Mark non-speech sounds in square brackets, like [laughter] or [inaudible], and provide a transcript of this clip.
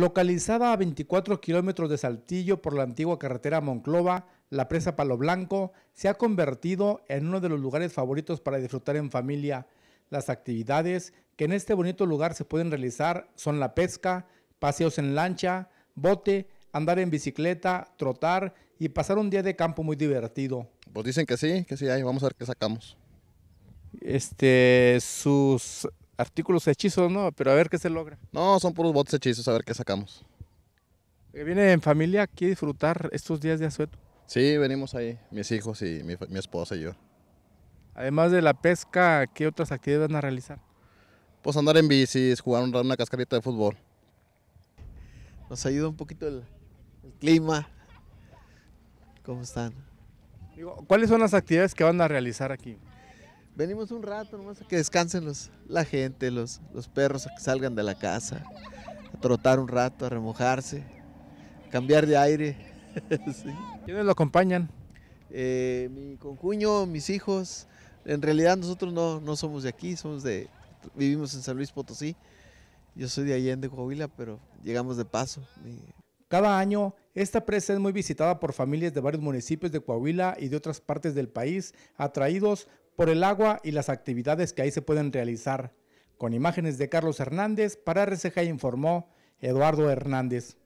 localizada a 24 kilómetros de Saltillo por la antigua carretera Monclova, la presa Palo Blanco se ha convertido en uno de los lugares favoritos para disfrutar en familia. Las actividades que en este bonito lugar se pueden realizar son la pesca, paseos en lancha, bote, andar en bicicleta, trotar y pasar un día de campo muy divertido. Pues dicen que sí, que sí ahí, vamos a ver qué sacamos. Este, sus artículos hechizos, ¿no? Pero a ver qué se logra. No, son puros botes hechizos, a ver qué sacamos. Eh, ¿Viene en familia aquí a disfrutar estos días de asueto? Sí, venimos ahí, mis hijos y mi, esposa y yo. Además de la pesca, ¿qué otras actividades van a realizar? Pues andar en bicis, jugar una cascarita de fútbol. Nos ayuda un poquito el, clima. ¿Cómo están? ¿Cuáles son las actividades que van a realizar aquí? venimos un rato nomás a que descansen los, la gente, los, los perros, a que salgan de la casa, a trotar un rato, a remojarse, cambiar de aire. [laughs] ¿Quiénes lo acompañan? Eh, mi concuño, mis hijos. En realidad nosotros no, no somos de aquí, somos de, vivimos en San Luis Potosí. Yo soy de Allende, Coahuila, pero llegamos de paso. Cada año, esta presa es muy visitada por familias de varios municipios de Coahuila y de otras partes del país, atraídos por el agua y las actividades que ahí se pueden realizar. Con imágenes de Carlos Hernández, para RCJ informó Eduardo Hernández.